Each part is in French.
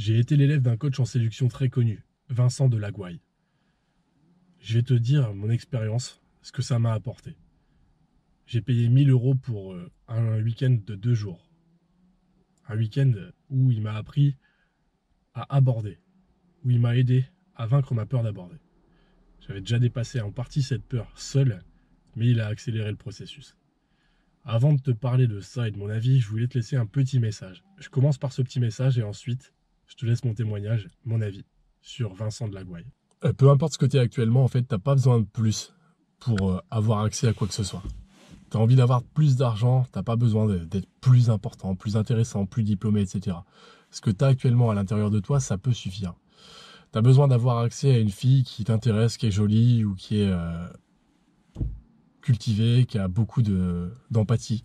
J'ai été l'élève d'un coach en séduction très connu, Vincent de Delagouaille. Je vais te dire mon expérience, ce que ça m'a apporté. J'ai payé 1000 euros pour euh, un week-end de deux jours. Un week-end où il m'a appris à aborder, où il m'a aidé à vaincre ma peur d'aborder. J'avais déjà dépassé en partie cette peur seule, mais il a accéléré le processus. Avant de te parler de ça et de mon avis, je voulais te laisser un petit message. Je commence par ce petit message et ensuite je te laisse mon témoignage, mon avis sur Vincent de Lagouaille. Euh, peu importe ce que tu es actuellement, en fait, tu t'as pas besoin de plus pour euh, avoir accès à quoi que ce soit. Tu as envie d'avoir plus d'argent, tu t'as pas besoin d'être plus important, plus intéressant, plus diplômé, etc. Ce que tu as actuellement à l'intérieur de toi, ça peut suffire. Tu as besoin d'avoir accès à une fille qui t'intéresse, qui est jolie ou qui est euh, cultivée, qui a beaucoup d'empathie.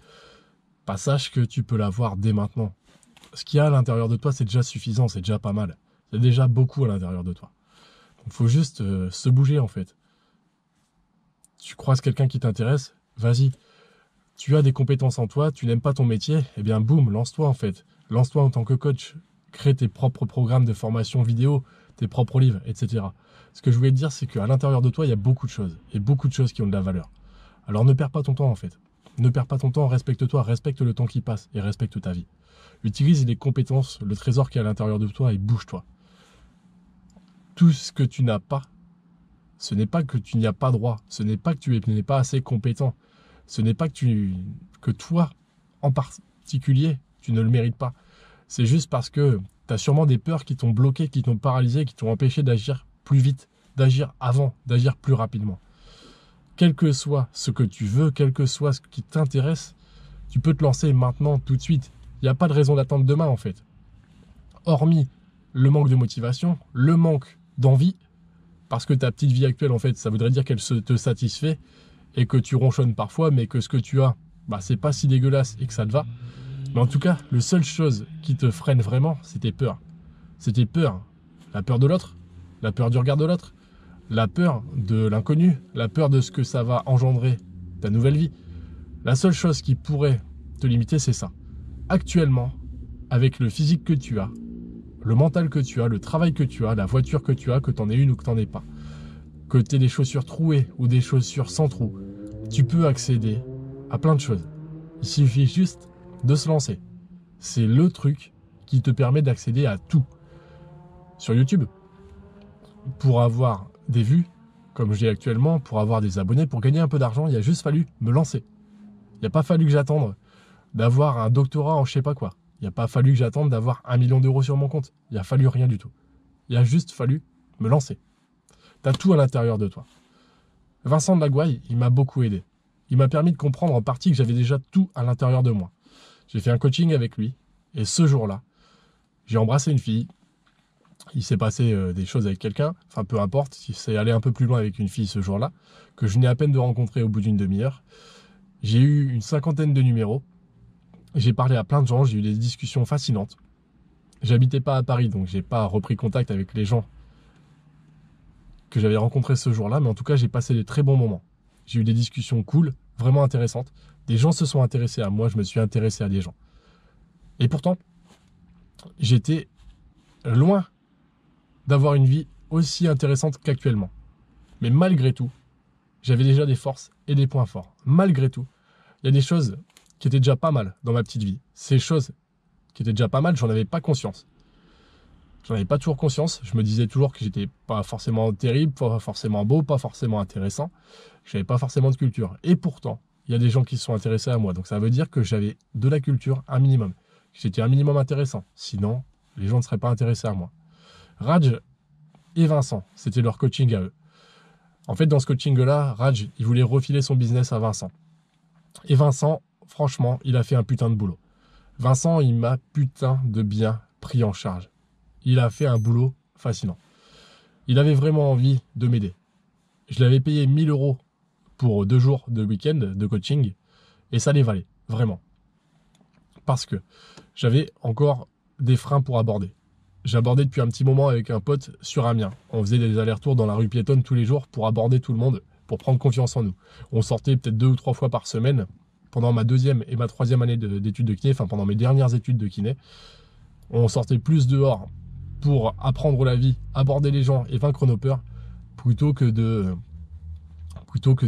pas sache que tu peux l'avoir dès maintenant ce qu'il y a à l'intérieur de toi, c'est déjà suffisant, c'est déjà pas mal. C'est déjà beaucoup à l'intérieur de toi. Il faut juste euh, se bouger en fait. Tu croises quelqu'un qui t'intéresse, vas-y. Tu as des compétences en toi, tu n'aimes pas ton métier, eh bien boum, lance-toi en fait. Lance-toi en tant que coach. Crée tes propres programmes de formation vidéo, tes propres livres, etc. Ce que je voulais te dire, c'est qu'à l'intérieur de toi, il y a beaucoup de choses. Et beaucoup de choses qui ont de la valeur. Alors ne perds pas ton temps en fait. Ne perds pas ton temps, respecte-toi, respecte le temps qui passe et respecte ta vie. Utilise les compétences, le trésor qui est à l'intérieur de toi et bouge-toi. Tout ce que tu n'as pas, ce n'est pas que tu n'y as pas droit, ce n'est pas que tu n'es pas assez compétent, ce n'est pas que, tu, que toi, en particulier, tu ne le mérites pas. C'est juste parce que tu as sûrement des peurs qui t'ont bloqué, qui t'ont paralysé, qui t'ont empêché d'agir plus vite, d'agir avant, d'agir plus rapidement. Quel que soit ce que tu veux, quel que soit ce qui t'intéresse, tu peux te lancer maintenant tout de suite. Il a pas de raison d'attendre demain, en fait. Hormis le manque de motivation, le manque d'envie, parce que ta petite vie actuelle, en fait, ça voudrait dire qu'elle te satisfait et que tu ronchonne parfois, mais que ce que tu as, bah, c'est pas si dégueulasse et que ça te va. Mais en tout cas, le seule chose qui te freine vraiment, c'était peur c'était peur La peur de l'autre, la peur du regard de l'autre, la peur de l'inconnu, la peur de ce que ça va engendrer ta nouvelle vie. La seule chose qui pourrait te limiter, c'est ça actuellement, avec le physique que tu as, le mental que tu as, le travail que tu as, la voiture que tu as, que t'en aies une ou que t'en aies pas, que tu aies des chaussures trouées ou des chaussures sans trous, tu peux accéder à plein de choses. Il suffit juste de se lancer. C'est le truc qui te permet d'accéder à tout. Sur YouTube, pour avoir des vues, comme j'ai actuellement, pour avoir des abonnés, pour gagner un peu d'argent, il a juste fallu me lancer. Il n'a pas fallu que j'attende d'avoir un doctorat en je sais pas quoi. Il a pas fallu que j'attende d'avoir un million d'euros sur mon compte. Il a fallu rien du tout. Il a juste fallu me lancer. Tu as tout à l'intérieur de toi. Vincent de Gouaille, il m'a beaucoup aidé. Il m'a permis de comprendre en partie que j'avais déjà tout à l'intérieur de moi. J'ai fait un coaching avec lui, et ce jour-là, j'ai embrassé une fille. Il s'est passé euh, des choses avec quelqu'un, enfin peu importe, si s'est allé un peu plus loin avec une fille ce jour-là, que je n'ai à peine de rencontrer au bout d'une demi-heure. J'ai eu une cinquantaine de numéros, j'ai parlé à plein de gens, j'ai eu des discussions fascinantes. J'habitais pas à Paris, donc j'ai pas repris contact avec les gens que j'avais rencontrés ce jour-là, mais en tout cas, j'ai passé des très bons moments. J'ai eu des discussions cool, vraiment intéressantes. Des gens se sont intéressés à moi, je me suis intéressé à des gens. Et pourtant, j'étais loin d'avoir une vie aussi intéressante qu'actuellement. Mais malgré tout, j'avais déjà des forces et des points forts. Malgré tout, il y a des choses qui déjà pas mal dans ma petite vie. Ces choses qui étaient déjà pas mal, j'en avais pas conscience. J'en avais pas toujours conscience. Je me disais toujours que j'étais pas forcément terrible, pas forcément beau, pas forcément intéressant. J'avais pas forcément de culture. Et pourtant, il y a des gens qui se sont intéressés à moi. Donc ça veut dire que j'avais de la culture, un minimum. J'étais un minimum intéressant. Sinon, les gens ne seraient pas intéressés à moi. Raj et Vincent, c'était leur coaching à eux. En fait, dans ce coaching-là, Raj, il voulait refiler son business à Vincent. Et Vincent, franchement, il a fait un putain de boulot. Vincent, il m'a putain de bien pris en charge. Il a fait un boulot fascinant. Il avait vraiment envie de m'aider. Je l'avais payé 1000 euros pour deux jours de week-end de coaching et ça les valait, vraiment. Parce que j'avais encore des freins pour aborder. J'abordais depuis un petit moment avec un pote sur Amiens. On faisait des allers-retours dans la rue piétonne tous les jours pour aborder tout le monde, pour prendre confiance en nous. On sortait peut-être deux ou trois fois par semaine pendant ma deuxième et ma troisième année d'études de, kiné, enfin pendant mes dernières études de kiné, on sortait plus dehors pour apprendre la vie, aborder les gens et vaincre nos peurs, plutôt que de plutôt que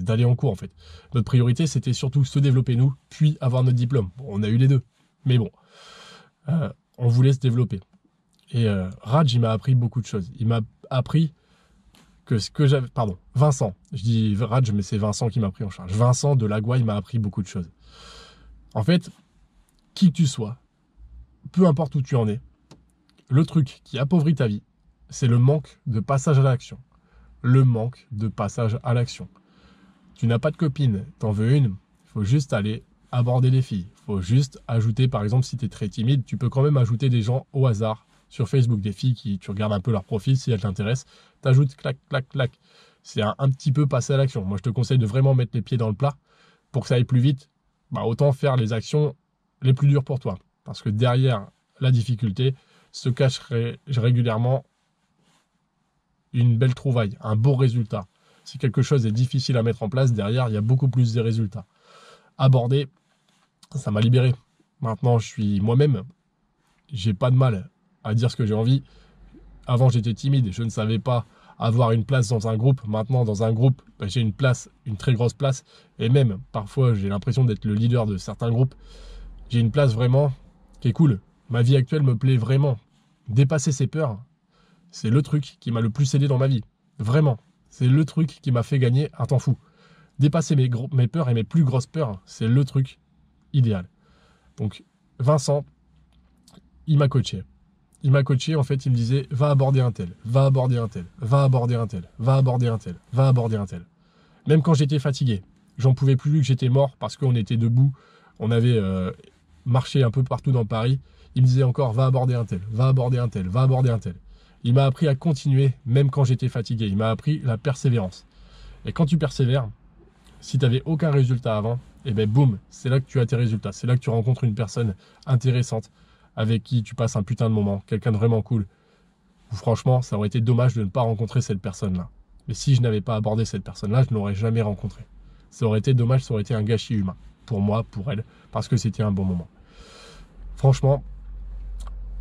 d'aller en cours en fait. Notre priorité c'était surtout se développer nous, puis avoir notre diplôme. Bon, on a eu les deux, mais bon, euh, on voulait se développer. Et euh, Raj m'a appris beaucoup de choses. Il m'a appris que ce que j'avais. Pardon, Vincent. Je dis Raj, mais c'est Vincent qui m'a pris en charge. Vincent de Lagua, m'a appris beaucoup de choses. En fait, qui tu sois, peu importe où tu en es, le truc qui appauvrit ta vie, c'est le manque de passage à l'action. Le manque de passage à l'action. Tu n'as pas de copine, t'en veux une, il faut juste aller aborder les filles. Il faut juste ajouter, par exemple, si tu es très timide, tu peux quand même ajouter des gens au hasard sur Facebook, des filles qui, tu regardes un peu leur profil, si elles t'intéressent, t'ajoutes, clac, clac, clac. C'est un, petit peu passer à l'action. Moi, je te conseille de vraiment mettre les pieds dans le plat pour que ça aille plus vite. Bah, autant faire les actions les plus dures pour toi. Parce que derrière la difficulté se cache régulièrement une belle trouvaille, un beau résultat. Si quelque chose est difficile à mettre en place, derrière, il y a beaucoup plus de résultats. Aborder, ça m'a libéré. Maintenant, je suis moi-même. J'ai pas de mal à dire ce que j'ai envie. Avant, j'étais timide, je ne savais pas avoir une place dans un groupe. Maintenant, dans un groupe, ben, j'ai une place, une très grosse place. Et même, parfois, j'ai l'impression d'être le leader de certains groupes. J'ai une place vraiment qui est cool. Ma vie actuelle me plaît vraiment. Dépasser ses peurs, c'est le truc qui m'a le plus aidé dans ma vie. Vraiment. C'est le truc qui m'a fait gagner un temps fou. Dépasser mes, gros, mes peurs et mes plus grosses peurs, c'est le truc idéal. Donc, Vincent, il m'a coaché il m'a coaché, en fait, il me disait va aborder un tel, va aborder un tel, va aborder un tel, va aborder un tel, va aborder un tel. Même quand j'étais fatigué, j'en pouvais plus, que j'étais mort parce qu'on était debout, on avait euh, marché un peu partout dans Paris. Il me disait encore va aborder un tel, va aborder un tel, va aborder un tel. Il m'a appris à continuer même quand j'étais fatigué. Il m'a appris la persévérance. Et quand tu persévères, si tu n'avais aucun résultat avant, et eh ben boum, c'est là que tu as tes résultats. C'est là que tu rencontres une personne intéressante, avec qui tu passes un putain de moment, quelqu'un de vraiment cool. Ou franchement, ça aurait été dommage de ne pas rencontrer cette personne-là. Mais si je n'avais pas abordé cette personne-là, je ne l'aurais jamais rencontrée. Ça aurait été dommage, ça aurait été un gâchis humain. Pour moi, pour elle, parce que c'était un bon moment. Franchement,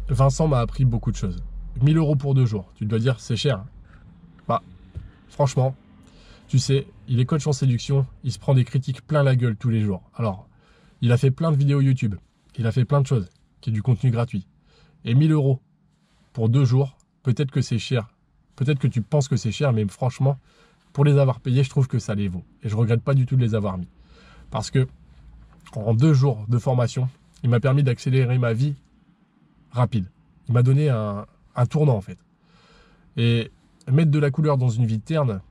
Vincent m'a appris beaucoup de choses. 1000 euros pour deux jours, tu dois dire c'est cher. Bah, franchement, tu sais, il est coach en séduction, il se prend des critiques plein la gueule tous les jours. Alors, il a fait plein de vidéos YouTube, il a fait plein de choses qui est du contenu gratuit, et 1000 euros pour deux jours, peut-être que c'est cher. Peut-être que tu penses que c'est cher, mais franchement, pour les avoir payés, je trouve que ça les vaut. Et je regrette pas du tout de les avoir mis. Parce que en deux jours de formation, il m'a permis d'accélérer ma vie rapide. Il m'a donné un, tournant en fait. Et mettre de la couleur dans une vie terne,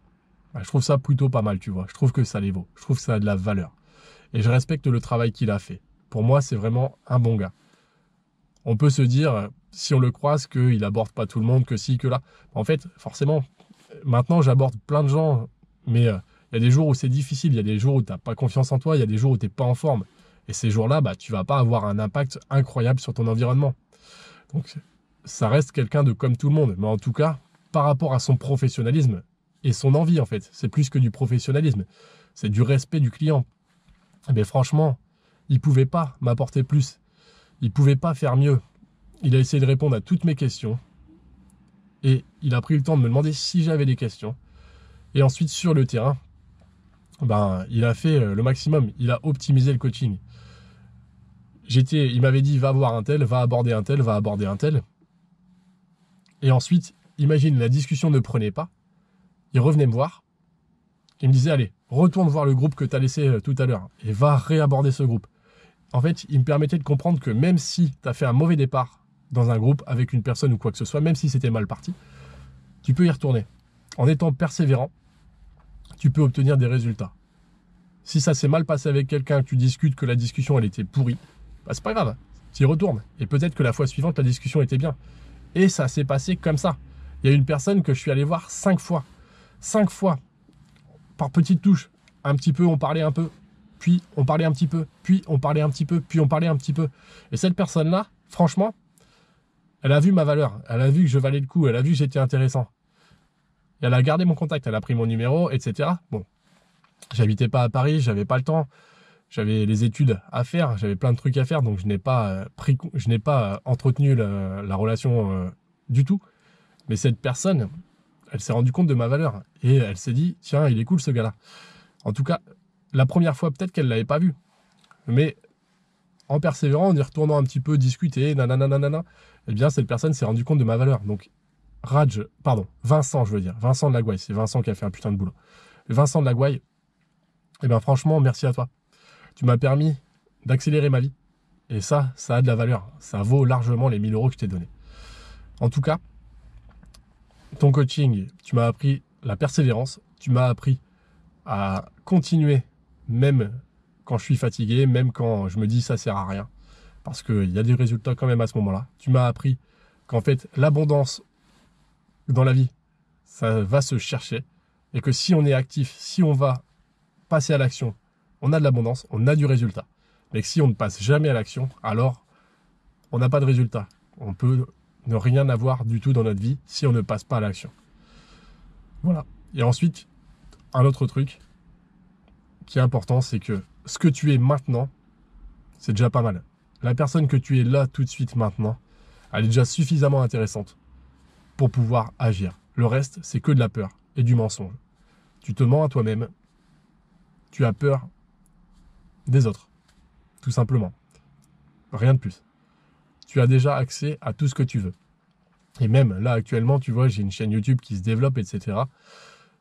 bah, je trouve ça plutôt pas mal, tu vois. Je trouve que ça les vaut. Je trouve que ça a de la valeur. Et je respecte le travail qu'il a fait. Pour moi, c'est vraiment un bon gars on peut se dire, si on le croise, qu'il aborde pas tout le monde, que si, que là. En fait, forcément, maintenant j'aborde plein de gens, mais euh, il y a des jours où c'est difficile, il y a des jours où tu n'as pas confiance en toi, il y a des jours où tu n'es pas en forme. Et ces jours-là, bah, tu vas pas avoir un impact incroyable sur ton environnement. Donc, ça reste quelqu'un de comme tout le monde. Mais en tout cas, par rapport à son professionnalisme et son envie, en fait, c'est plus que du professionnalisme. C'est du respect du client. Mais franchement, il pouvait pas m'apporter plus. Il pouvait pas faire mieux. Il a essayé de répondre à toutes mes questions. Et il a pris le temps de me demander si j'avais des questions. Et ensuite, sur le terrain, ben, il a fait euh, le maximum. Il a optimisé le coaching. J'étais, il m'avait dit, va voir un tel, va aborder un tel, va aborder un tel. Et ensuite, imagine, la discussion ne prenait pas. Il revenait me voir. Il me disait, allez, retourne voir le groupe que tu as laissé euh, tout à l'heure et va réaborder ce groupe en fait, il me permettait de comprendre que même si tu as fait un mauvais départ dans un groupe avec une personne ou quoi que ce soit, même si c'était mal parti, tu peux y retourner. En étant persévérant, tu peux obtenir des résultats. Si ça s'est mal passé avec quelqu'un, que tu discutes, que la discussion elle était pourrie, bah, c'est pas grave, tu y retournes. Et peut-être que la fois suivante, la discussion était bien. Et ça s'est passé comme ça. Il y a une personne que je suis allé voir cinq fois. Cinq fois, par petites touches. Un petit peu, on parlait un peu puis on parlait un petit peu, puis on parlait un petit peu, puis on parlait un petit peu. Et cette personne-là, franchement, elle a vu ma valeur, elle a vu que je valais le coup, elle a vu que j'étais intéressant. elle a gardé mon contact, elle a pris mon numéro, etc. Bon, j'habitais pas à Paris, j'avais pas le temps, j'avais les études à faire, j'avais plein de trucs à faire, donc je n'ai pas euh, pris, je n'ai pas euh, entretenu la, relation euh, du tout. Mais cette personne, elle s'est rendue compte de ma valeur et elle s'est dit tiens, il est cool ce gars-là. En tout cas, la première fois, peut-être qu'elle ne l'avait pas vu. Mais en persévérant, en y retournant un petit peu, discuter, nanana, nanana, eh bien, cette personne s'est rendue compte de ma valeur. Donc, Raj, pardon, Vincent, je veux dire, Vincent de laguaye c'est Vincent qui a fait un putain de boulot. Vincent de laguaye eh bien, franchement, merci à toi. Tu m'as permis d'accélérer ma vie. Et ça, ça a de la valeur. Ça vaut largement les 1000 euros que tu t'ai donnés. En tout cas, ton coaching, tu m'as appris la persévérance, tu m'as appris à continuer même quand je suis fatigué, même quand je me dis ça sert à rien. Parce qu'il y a des résultats quand même à ce moment-là. Tu m'as appris qu'en fait, l'abondance dans la vie, ça va se chercher. Et que si on est actif, si on va passer à l'action, on a de l'abondance, on a du résultat. Mais que si on ne passe jamais à l'action, alors on n'a pas de résultat. On peut ne rien avoir du tout dans notre vie si on ne passe pas à l'action. Voilà. Et ensuite, un autre truc, qui est important, c'est que ce que tu es maintenant, c'est déjà pas mal. La personne que tu es là tout de suite maintenant, elle est déjà suffisamment intéressante pour pouvoir agir. Le reste, c'est que de la peur et du mensonge. Tu te mens à toi-même. Tu as peur des autres. Tout simplement. Rien de plus. Tu as déjà accès à tout ce que tu veux. Et même là actuellement, tu vois, j'ai une chaîne YouTube qui se développe, etc.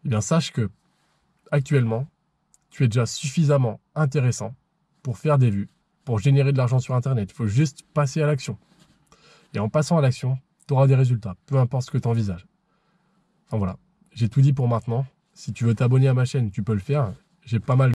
Eh bien, sache que actuellement, tu es déjà suffisamment intéressant pour faire des vues, pour générer de l'argent sur Internet. Il faut juste passer à l'action. Et en passant à l'action, tu auras des résultats, peu importe ce que tu envisages. Enfin voilà, j'ai tout dit pour maintenant. Si tu veux t'abonner à ma chaîne, tu peux le faire. J'ai pas mal